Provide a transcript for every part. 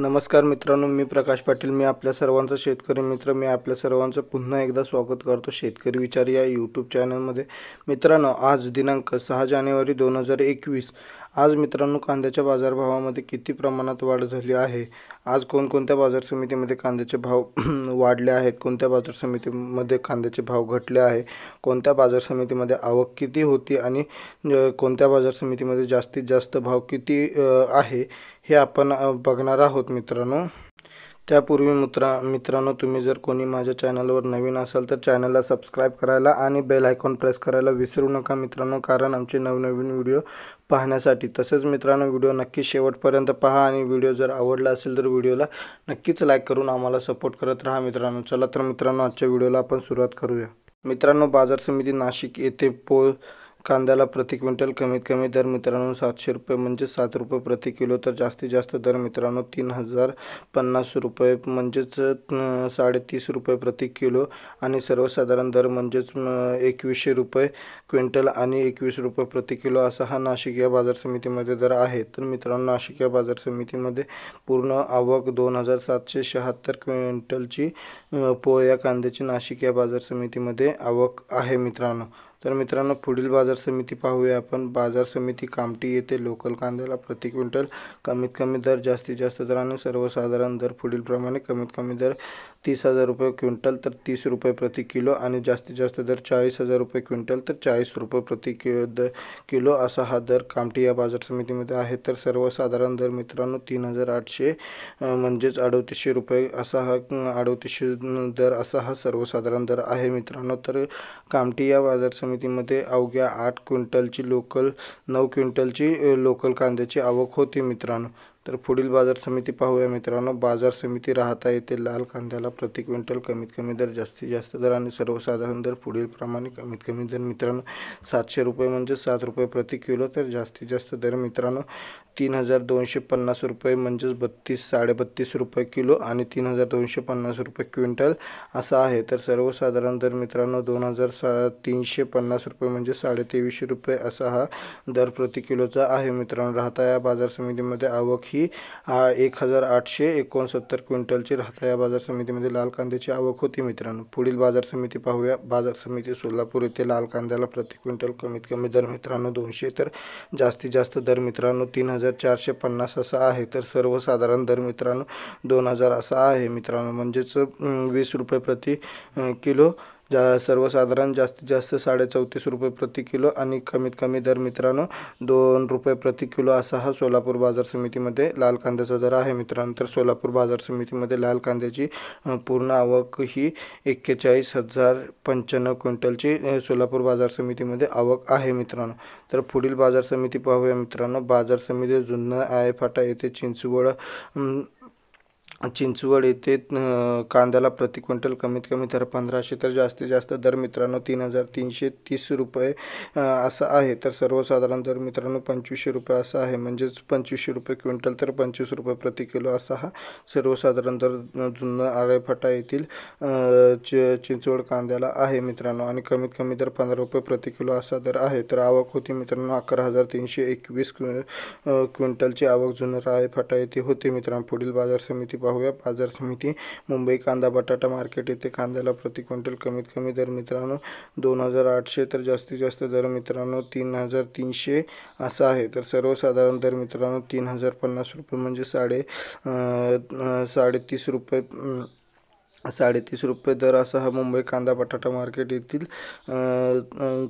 नमस्कार मित्रांनो मी प्रकाश पाटील मी आपल्या सर्वांचा शेतकरी मित्र मी आपल्या सर्वांचं पुन्हा एकदा स्वागत करतो शेतकरी विचार या यूट्यूब चॅनलमध्ये मित्रांनो आज दिनांक सहा जानेवारी दोन हजार एकवीस आज मित्रांनो कांद्याच्या बाजारभावामध्ये किती प्रमाणात वाढ झाली आहे आज कोणकोणत्या बाजार समितीमध्ये कांद्याचे भाव वाढले आहेत कोणत्या बाजार समितीमध्ये कांद्याचे भाव घटले आहे कोणत्या बाजार समितीमध्ये आवक किती होती आणि कोणत्या बाजार समितीमध्ये जास्तीत जास्त भाव किती आहे हे आपण बघणार आहोत मित्रांनो त्यापूर्वी मित्रा मित्रांनो तुम्ही जर कोणी माझ्या चॅनलवर नवीन असाल तर चॅनलला सबस्क्राईब करायला आणि बेल आयकॉन प्रेस करायला विसरू नका मित्रांनो कारण आमचे नवनवीन व्हिडिओ पाहण्यासाठी तसेच मित्रांनो व्हिडिओ नक्की शेवटपर्यंत पहा आणि व्हिडिओ जर आवडला असेल तर व्हिडिओला नक्कीच लाईक करून आम्हाला सपोर्ट करत राहा मित्रांनो चला तर मित्रांनो आजच्या व्हिडिओला आपण सुरुवात करूया मित्रांनो बाजार समिती नाशिक येथे पो कांद्याला प्रति क्विंटल कमीत कमी दर मित्रांनो सातशे रुपये म्हणजे सात रुपये प्रति किलो तर जास्तीत जास्त दर मित्रांनो तीन हजार पन्नास रुपये म्हणजेच साडेतीस रुपये प्रति किलो आणि सर्वसाधारण दर म्हणजेच एकवीसशे रुपये क्विंटल आणि एकवीस रुपये प्रति किलो असा हा नाशिक या बाजार समितीमध्ये दर आहे तर मित्रांनो नाशिक या बाजार समितीमध्ये पूर्ण आवक दोन हजार सातशे शहात्तर क्विंटलची पोया कांद्याची नाशिक या बाजार समितीमध्ये आवक आहे मित्रांनो तर मित्रांनो पुढील बाजार समिती पाहूया आपण बाजार समिती कामटी येथे लोकल कांद्याला प्रति क्विंटल कमीत कमी दर जास्तीत जास्त दराने सर्वसाधारण दर पुढीलप्रमाणे कमीत कमी दर तीस हजार रुपये क्विंटल तर तीस रुपये प्रति किलो आणि जास्तीत जास्त दर चाळीस हजार रुपये क्विंटल तर चाळीस रुपये प्रति कि द किलो असा हा दर कामटी या बाजार समितीमध्ये आहे तर सर्वसाधारण दर मित्रांनो तीन हजार आठशे म्हणजेच अडतीसशे रुपये असा हा अडतीसशे दर असा हा सर्वसाधारण दर आहे मित्रांनो तर कामटी या बाजार समिती समितीमध्ये अवघ्या आठ क्विंटलची लोकल नऊ क्विंटलची लोकल कांद्याची आवक होती मित्रांनो तर पुढील बाजार समिती पाहूया मित्रांनो बाजार समिती राहता येते लाल कांद्याला प्रति क्विंटल कमीत कमी दर जास्तीत जास्त दर आणि सर्वसाधारण दर पुढील प्रमाणे कमीत कमी दर मित्रांनो सातशे रुपये म्हणजे सात रुपये प्रति किलो तर जास्तीत जास्त दर मित्रांनो तीन हजार दोनशे पन्नास रुपये म्हणजेच बत्तीस साडेबत्तीस रुपये किलो आणि तीन हजार दोनशे पन्नास रुपये क्विंटल असा आहे तर सर्वसाधारण दर मित्रांनो दोन हजार सा तीनशे पन्नास रुपये म्हणजे साडेतेवीसशे रुपये असा हा दर प्रति किलोचा आहे मित्रांनो राहता या बाजार समितीमध्ये आवक ही एक हजार आठशे एकोणसत्तर क्विंटलची राहता या बाजार समितीमध्ये लाल कांद्याची आवक होती मित्रांनो पुढील बाजार समिती पाहूया बाजार समिती सोलापूर येथे लाल कांद्याला प्रति क्विंटल कमीत कमी दर मित्रांनो दोनशे तर जास्तीत जास्त दर मित्रांनो तीन हजार हजार चारशे पन्नास असा आहे तर सर्वसाधारण दर मित्रांनो दोन हजार असा आहे मित्रांनो म्हणजेच वीस रुपये प्रति किलो जा सर्वसाधारण जास्तीत जास्त साडे चौतीस रुपये प्रति किलो आणि कमीत कमी दर मित्रांनो दोन रुपये प्रति किलो असा हा सोलापूर बाजार समितीमध्ये लाल कांद्याचा दर आहे मित्रांनो तर सोलापूर बाजार समितीमध्ये लाल कांद्याची पूर्ण आवक ही एक्केचाळीस हजार पंच्याण्णव क्विंटलची सोलापूर बाजार समितीमध्ये आवक आहे मित्रांनो तर पुढील बाजार समिती पाहूया मित्रांनो बाजार समिती जुन्नर फाटा येथे चिंचवड चिंचवड येथे कांद्याला प्रति क्विंटल कमीत कमी दर पंधराशे तर जास्तीत जास्त दर मित्रांनो तीन हजार तीनशे तीस रुपये असा आहे तर सर्वसाधारण दर मित्रांनो पंचवीसशे रुपये असा आहे म्हणजेच पंचवीसशे रुपये क्विंटल तर पंचवीस रुपये प्रति किलो असा हा सर्वसाधारण दर जुन्नर आरेफाटा येथील चिंचवड कांद्याला आहे मित्रांनो आणि कमीत कमी दर पंधरा रुपये प्रति किलो असा दर आहे तर आवक होती मित्रांनो अकरा हजार तीनशे एकवीस क्विंटलची आवक जुन्नर फाटा येथे होते मित्रांनो पुढील बाजार समिती पाहूया बाजार समिती मुंबई कांदा बटाटा मार्केट येथे कांद्याला प्रति क्विंटल कमीत कमी दर मित्रांनो दोन हजार आठशे तर जास्तीत जास्त दर मित्रांनो तीन हजार तीनशे असा आहे तर सर्वसाधारण दर मित्रांनो तीन हजार पन्नास रुपये म्हणजे साडे साडेतीस रुपये साडेतीस रुपये दर असा हा मुंबई कांदा बटाटा मार्केट येथील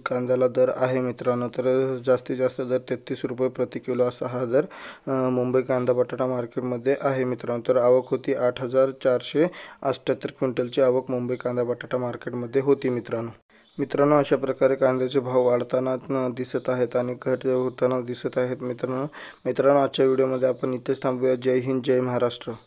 कांद्याला दर आहे मित्रांनो तर जास्तीत जास्त दर तेहतीस रुपये प्रति किलो असा हा दर मुंबई कांदा बटाटा मार्केटमध्ये आहे मित्रांनो तर आवक होती आठ हजार चारशे अष्ट्याहत्तर क्विंटलची आवक मुंबई कांदा बटाटा मार्केटमध्ये होती मित्रांनो मित्रांनो अशा प्रकारे कांद्याचे भाव वाढताना दिसत आहेत आणि घट होताना दिसत आहेत मित्रांनो मित्रांनो आजच्या व्हिडिओमध्ये आपण इथेच थांबूया जय हिंद जय महाराष्ट्र